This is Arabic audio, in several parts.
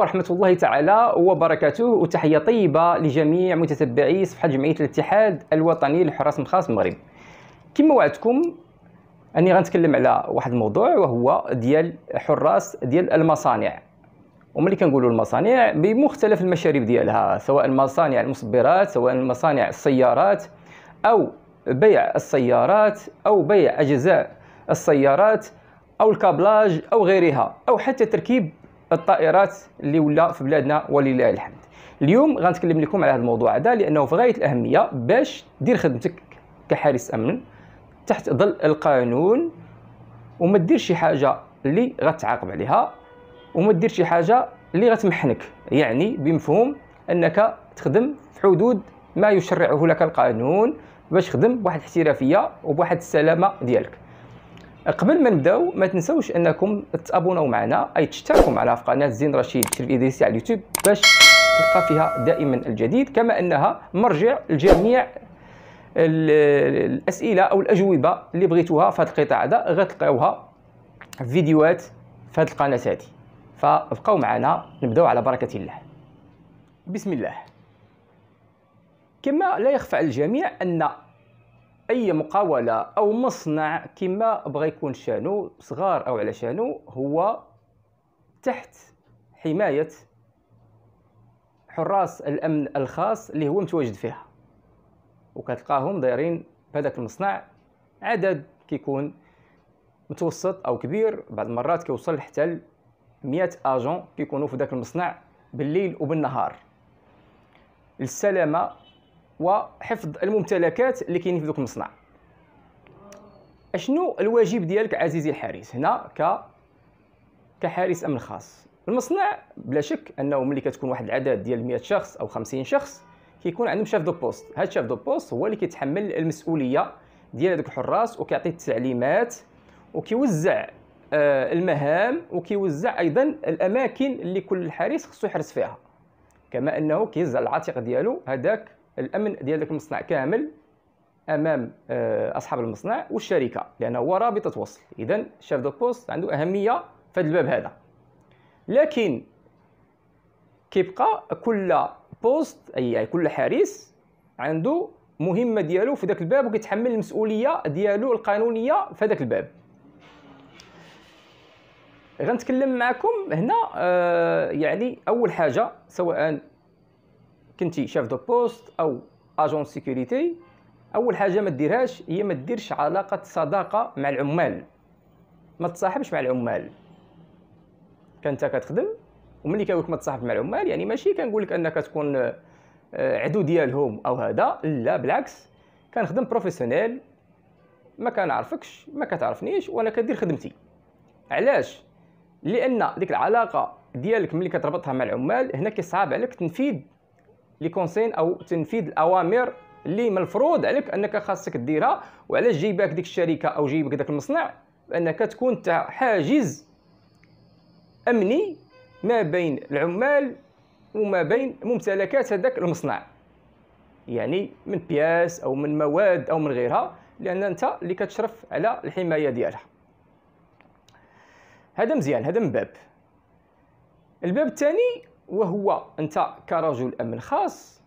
ورحمة الله تعالى وبركاته وتحية طيبة لجميع متتبعي صفحة جمعية الاتحاد الوطني للحراس الخاص المغرب كما وعدتكم أني غنتكلم على واحد الموضوع وهو ديال حراس ديال المصانع وملي كنقولوا المصانع بمختلف المشاريب ديالها سواء مصانع المصبرات سواء مصانع السيارات أو بيع السيارات أو بيع أجزاء السيارات أو الكابلاج أو غيرها أو حتى تركيب الطائرات اللي ولا في بلادنا ولله الحمد اليوم غنتكلم لكم على هذا الموضوع هذا لانه في غايه الاهميه باش دير خدمتك كحارس امن تحت ظل القانون وما دير شي حاجه اللي غتعاقب عليها وما دير شي حاجه اللي غتمحنك يعني بمفهوم انك تخدم في حدود ما يشرعه لك القانون باش تخدم بواحد الاحترافيه وبواحد السلامه ديالك قبل ما نبداو ما تنساوش انكم تابوناو معنا اي تشتركوا معنا في قناه زين رشيد الشريف ادريسي على اليوتيوب باش تلقى فيها دائما الجديد كما انها مرجع لجميع الاسئله او الاجوبه اللي بغيتوها في هذا القطاع هذا غتلقاوها في فيديوهات في هذه القناه هذه فابقاو معنا نبداو على بركه الله بسم الله كما لا يخفى على الجميع ان اي مقاوله او مصنع كما بغى يكون شانو صغار او على شانو هو تحت حمايه حراس الامن الخاص اللي هو متواجد فيها وكتلقاهم دايرين بهذاك المصنع عدد كيكون متوسط او كبير بعض المرات كيوصل حتى ل 100 اجون كيكونوا في ذاك المصنع بالليل وبالنهار السلامه وحفظ الممتلكات اللي كاينين في ذوك المصنع اشنو الواجب ديالك عزيزي الحارس هنا ك كحارس امن خاص المصنع بلا شك انه ملي كتكون واحد العدد ديال 100 شخص او 50 شخص كيكون عندهم شاف دو بوست هذا شاف دو بوست هو اللي كيتحمل المسؤوليه ديال هذوك الحراس وكيعطي التعليمات وكيوزع آه، المهام وكيوزع ايضا الاماكن اللي كل حارس خصو يحرس فيها كما انه كيزع على العاتق ديالو هذاك الامن ديال ذاك المصنع كامل امام آه، اصحاب المصنع والشركه لانه هو رابطه وصل اذا شاف دو بوست عنده اهميه في الباب هذا لكن كيبقى كل بوست اي يعني كل حارس عنده مهمه ديالو في ذاك الباب وكيتحمل المسؤوليه ديالو القانونيه في ذاك الباب غنتكلم معكم هنا آه، يعني اول حاجه سواء كنتي شاف دو بوست او اجون سيكوريتي اول حاجه ما ديرهاش هي ما ديرش علاقه صداقه مع العمال ما تصاحبش مع العمال كنت كتخدم وملي كنقولك ما تصاحب مع العمال يعني ماشي كنقول لك انك تكون آه، عدو ديالهم او هذا لا بالعكس كنخدم بروفيسيونيل ما كنعرفكش ما كتعرفنيش وانا كدير خدمتي علاش لان ديك العلاقه ديالك ملي كتربطها مع العمال هنا كيصعب عليك تنفيذ لي كونسين او تنفيذ الاوامر اللي من عليك انك خاصك ديرها وعلاش جايباك ديك الشركه او جايبك داك المصنع بانك تكون انت حاجز امني ما بين العمال وما بين ممتلكات هذاك المصنع يعني من بياس او من مواد او من غيرها لان انت اللي كتشرف على الحمايه ديالها هذا مزيان هذا من باب الباب الثاني وهو انت كرجل امن خاص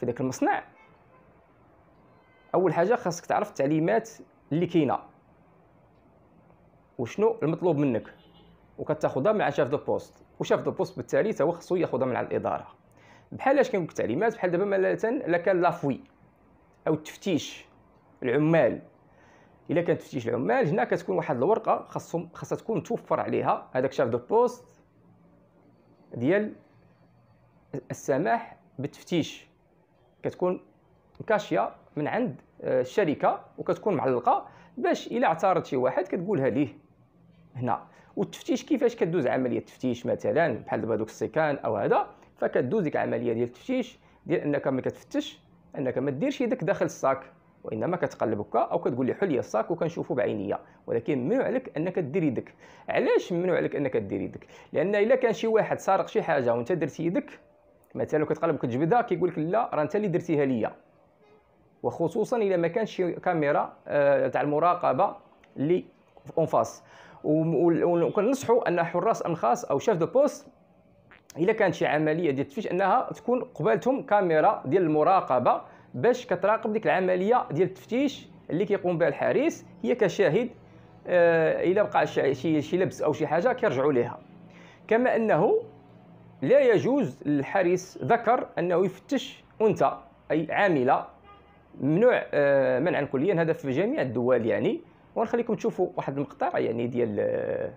في ذاك المصنع اول حاجه خاصك تعرف التعليمات اللي كاينه وشنو المطلوب منك وكتاخذها من شاف دو بوست وشاف دو بوست بالتالي هو خصو ياخذها من على الاداره بحال اش كنقول التعليمات بحال دابا مثلا الا كان لافوي او التفتيش العمال الا كان تفتيش العمال هنا كتكون واحد الورقه خاصهم خاصها تكون متوفر عليها هذاك شاف دو بوست ديال السماح بالتفتيش كتكون كاشيه من عند آه، الشركه وكتكون معلقه باش الا اعترض شي واحد كتقولها ليه هنا والتفتيش كيفاش كدوز عمليه التفتيش مثلا بحال دابا دوك السيكان او هذا فكدوز ديك العمليه ديال التفتيش ديال انك ما كتفتش انك ما ديرش يدك داخل الصاك وانما كتقلب هكا او كتقول لي حل الصاك وكنشوفو بعينيا ولكن ممنوع لك انك دير يدك علاش ممنوع لك انك دير يدك لان الا كان شي واحد سارق شي حاجه وانت درتي يدك مثلا كتقلب كتجبدها كيقول لك لا راه انت اللي درتيها ليا وخصوصا الا ما كانش شي كاميرا آه تاع المراقبه اللي اون فاس وكننصحوا ان حراس امن خاص او شاف دو بوست الا كانت شي عمليه ديال التفتيش انها تكون قبالتهم كاميرا ديال المراقبه باش كتراقب ديك العمليه ديال التفتيش اللي كيقوم بها الحارس هي كشاهد الى آه، الا بقى شي شي لبس او شي حاجه كيرجعوا ليها كما انه لا يجوز للحارس ذكر انه يفتش انثى اي عامله ممنوع آه، منعا كليا هذا في جميع الدول يعني ونخليكم تشوفوا واحد المقطع يعني ديال آه،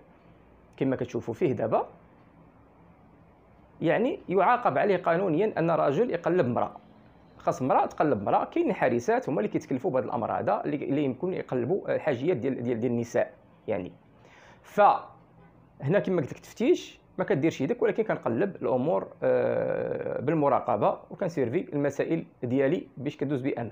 كما كتشوفوا فيه دابا يعني يعاقب عليه قانونيا ان رجل يقلب امراه خاص مراه تقلب مراه كاين حارسات هما اللي كيتكلفوا بهذا الامر هذا اللي يمكن يقلبوا الحاجيات ديال ديال, دي النساء يعني ف هنا كما قلت لك تفتيش ما كديرش يدك ولكن كنقلب الامور آه، بالمراقبه وكنسيرفي المسائل ديالي باش كدوز بامان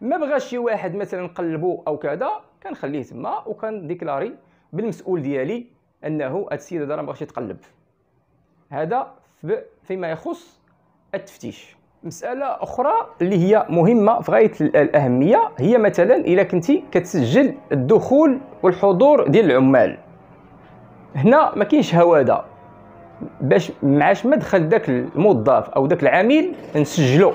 ما بغاش شي واحد مثلا نقلبو او كذا كنخليه تما وكنديكلاري بالمسؤول ديالي انه هاد السيد راه ما بغاش يتقلب هذا فيما يخص التفتيش مساله اخرى اللي هي مهمه في غايه الاهميه هي مثلا الا كنتي كتسجل الدخول والحضور ديال العمال هنا ما كاينش هواده باش معاش ما دخل داك الموظف او داك العميل نسجلو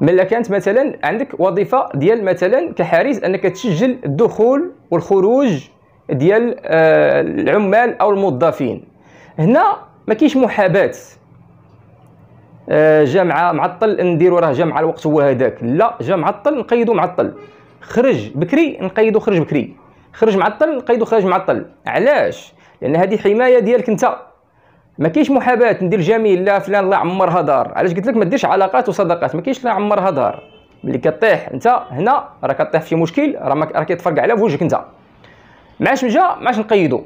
ملا كانت مثلا عندك وظيفه ديال مثلا كحارس انك تسجل الدخول والخروج ديال آه، العمال او الموظفين هنا ما كاينش محاباه آه، جا معطل نديرو راه جا مع الوقت هو هذاك لا جا معطل نقيدو معطل خرج بكري نقيدو خرج بكري خرج معطل نقيدو خرج معطل علاش لان هذه حمايه ديالك انت ما كاينش محاباه ندير جميل لا فلان الله يعمرها دار علاش قلت لك ما ديرش علاقات وصداقات ما كاينش لا يعمرها دار ملي كطيح انت هنا راك طيح في مشكل راك راك كيتفرقع على وجهك انت معاش مجا معاش نقيدو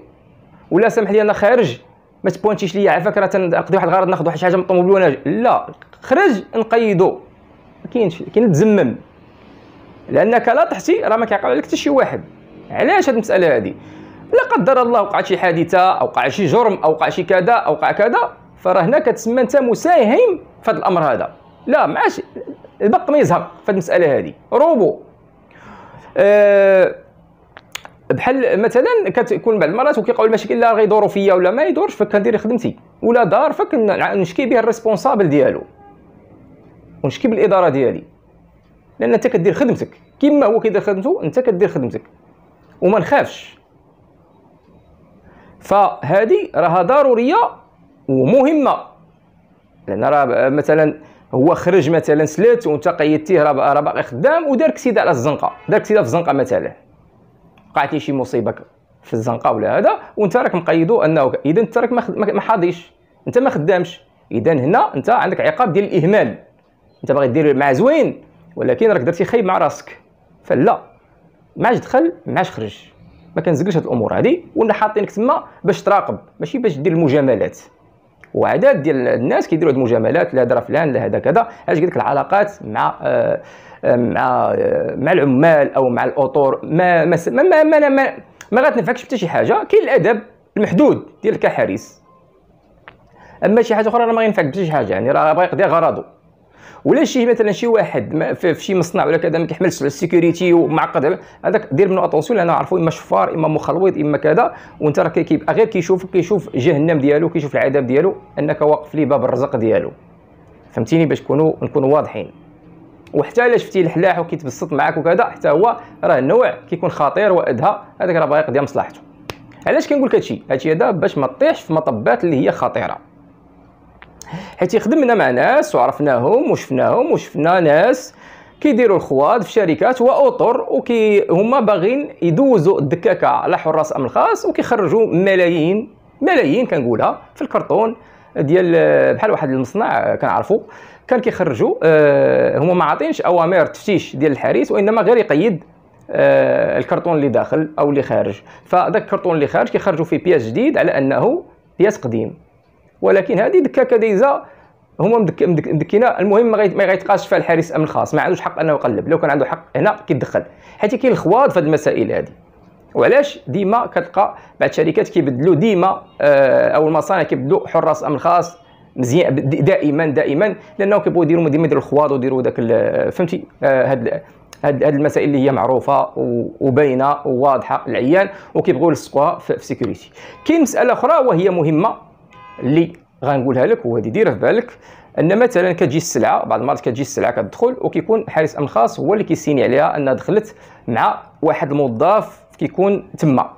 ولا سامح لي انا خارج ما تبوانتيش ليا عفاك راه تنقضي واحد الغرض ناخذ واحد شي حاجه من الطوموبيل وانا لا خرج نقيدو ما كاينش كاين تزمم لانك لا تحسي راه ما كيعقل عليك حتى شي واحد علاش هاد المساله هادي لا قدر الله وقعت شي حادثه او وقع شي جرم او وقع شي كذا او وقع كذا فراه هنا كتسمى انت مساهم في هذا الامر هذا لا معاش البط ما يزهق في المساله هذه روبو أه بحال مثلا كتكون بعض المرات وكيقعوا المشاكل لا غيدوروا فيا ولا ما يدورش فكندير خدمتي ولا دار فكنشكي بها الريسبونسابل ديالو ونشكي بالاداره ديالي لان انت كدير خدمتك كما هو كيدير خدمته انت كدير خدمتك وما نخافش فهذه راها ضروريه ومهمه لان راه مثلا هو خرج مثلا سلات وانت قيدتيه راه باقي خدام ودار كسيده على الزنقه دار كسيده في الزنقه مثلا وقعتي شي مصيبه في الزنقه ولا هذا وانت راك مقيدو انه اذا انت راك ما حاضيش انت ما خدامش اذا هنا انت عندك عقاب ديال الاهمال انت باغي دير مع زوين ولكن راك درتي خايب مع راسك فلا ما عادش دخل ما عادش خرج ما كنزقلش هاد الامور هادي ولا حاطينك تما باش تراقب ماشي باش دير المجاملات وعدد ديال الناس كيديروا هاد المجاملات لا درا فلان لا هذا كذا اش قلت لك العلاقات مع آه, آه، مع آه مع العمال او مع الاطور ما ما ما, ما, ما, ما, ما غتنفعكش حتى شي حاجه كاين الادب المحدود ديالك كحارس اما شي حاجه اخرى راه ما غينفعك بشي حاجه يعني راه بغا يقضي غرضه ولا شي مثلا شي واحد في شي مصنع ولا كذا ما كيحملش على السيكوريتي ومعقد هذاك دير منه اتونسيون لان عرفوا اما شفار اما مخلوط اما كذا وانت راه كيبقى غير كيشوفك كيشوف جهنم ديالو كيشوف العذاب ديالو انك واقف ليه باب الرزق ديالو فهمتيني باش نكونوا نكونوا واضحين وحتى الا شفتي الحلاح وكيتبسط معاك وكذا حتى هو راه نوع كيكون خطير وادهى هذاك راه باغي يقضي مصلحته علاش كنقول لك هادشي هادشي هذا باش ما تطيحش في مطبات اللي هي خطيره حيت خدمنا مع ناس وعرفناهم وشفناهم وشفنا ناس كيديروا الخواض في شركات واطر وكي هما باغيين يدوزوا الدكاكه على حراس امن خاص وكيخرجوا ملايين ملايين كنقولها في الكرتون ديال بحال واحد المصنع كنعرفو كان كيخرجوا آه هما ما عاطينش اوامر تفتيش ديال الحارس وانما غير يقيد آه الكرتون اللي داخل او اللي خارج فذاك الكرتون اللي خارج كيخرجوا فيه بياس جديد على انه بياس قديم ولكن هذه دكاكه دايزه هما مدكينا المهم ما غيتقاش فيها الحارس الامن الخاص ما عندوش حق انه يقلب لو كان عنده حق هنا كيدخل حيت كاين الخواض في هذه المسائل هذه وعلاش ديما كتلقى بعض الشركات كيبدلوا ديما آه، او المصانع كيبدلوا حراس امن خاص مزيان دائما دائما لانه كيبغيو يديروا ديما يديروا الخواض ويديروا داك فهمتي آه، هاد هاد المسائل اللي هي معروفه وباينه وواضحه للعيان وكيبغيو يلصقوها في, في سيكوريتي كاين مساله اخرى وهي مهمه اللي غنقولها لك وهذه ديرها في بالك ان مثلا كتجي السلعه بعض المرات كتجي السلعه كتدخل وكيكون حارس امن خاص هو اللي كيسيني عليها انها دخلت مع واحد الموظف كيكون تما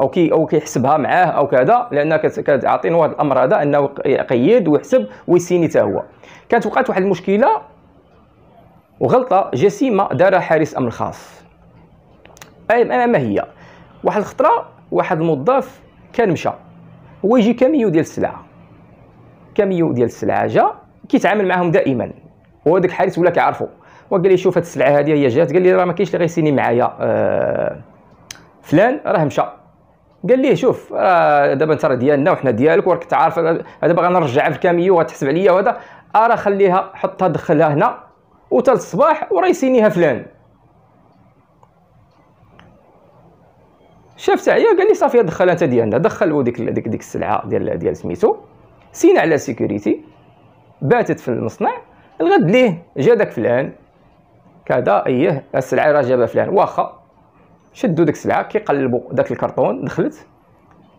او كي او كيحسبها معاه او كذا لان كتعطينا واحد الامر هذا انه يقيد ويحسب ويسيني حتى هو كانت وقعت واحد المشكله وغلطه جسيمه دارها حارس امن خاص ما هي واحد الخطره واحد الموظف كان مشى هو يجي كاميو ديال السلعه كاميو ديال السلعه جا كيتعامل معاهم دائما هو داك الحارس ولا كيعرفو وقال لي شوف هاد السلعه هادي هي جات قال لي راه ما كاينش اللي غيسيني معايا آه فلان راه مشى قال لي شوف راه دابا انت راه ديالنا وحنا ديالك وراك تعرف دابا غنرجعها في الكاميو وغتحسب عليا وهذا آه، راه خليها حطها دخلها هنا وتا الصباح وراه يسينيها فلان شاف تاعي قال لي صافي دخل انت ديالنا دخل ديك ديك ديك السلعه ديال ديال سميتو سينا على سيكوريتي باتت في المصنع الغد ليه جا داك فلان كذا ايه السلعه راه جابها فلان واخا شدوا ديك السلعه كيقلبوا داك الكرتون دخلت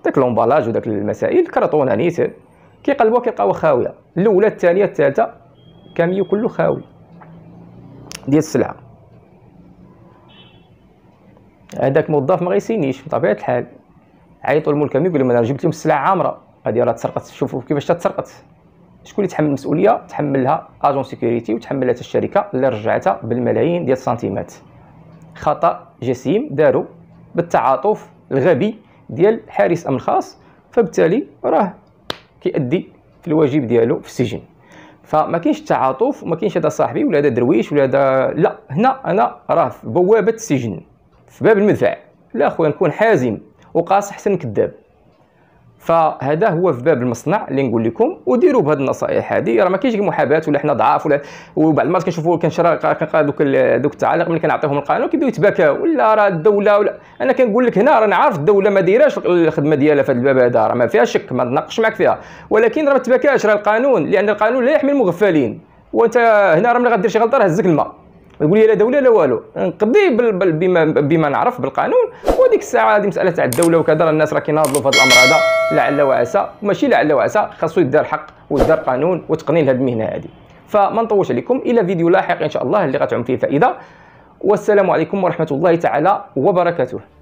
داك لومبالاج وداك المسائل الكرتون نيت كيقلبوا كيلقاو خاويه الاولى الثانيه الثالثه كاميو كله خاوي ديال السلعه هذاك الموظف ما غيسينيش بطبيعه الحال عيطوا الملكمي يقول لهم انا جبت لهم السلعه عامره هذه راه تسرقت شوفوا كيفاش تسرقت شكون اللي تحمل المسؤوليه تحملها اجون سيكوريتي وتحملها الشركه اللي رجعتها بالملايين ديال السنتيمات خطا جسيم داروا بالتعاطف الغبي ديال حارس امن خاص فبالتالي راه كيؤدي في الواجب ديالو في السجن فما كاينش التعاطف وما كاينش هذا صاحبي ولا هذا درويش ولا هذا لا هنا انا راه في بوابه السجن في باب المدفع لا خويا نكون حازم وقاص حسن كذاب فهذا هو في باب المصنع اللي نقول لكم وديروا بهذه النصائح هذه راه ما كاينش محاباه ولا حنا ضعاف ولا وبعض المرات كنشوفوا كنشرى دوك دوك التعاليق ملي كنعطيهم القانون كيبداو يتباكاو ولا راه الدوله ولا انا كنقول لك هنا راني عارف الدوله ما دايراش الخدمه ديالها في هذا الباب هذا راه ما فيها شك ما نناقش معك فيها ولكن راه ما تباكاش راه القانون لان القانون لا يحمي المغفلين وانت هنا راه ملي غدير شي غلطه راه هزك الماء تقول لي لا دوله لا والو نقضي بما بما نعرف بالقانون وديك الساعه هذه مساله تاع الدوله وكذا الناس راه كيناضلوا في هذا الامر هذا لعل وعسى ماشي لعل وعسى خاصو يدار حق ويدار قانون وتقنين لهذه المهنه هذه فما نطولش عليكم الى فيديو لاحق ان شاء الله اللي غتعم فيه فائده والسلام عليكم ورحمه الله تعالى وبركاته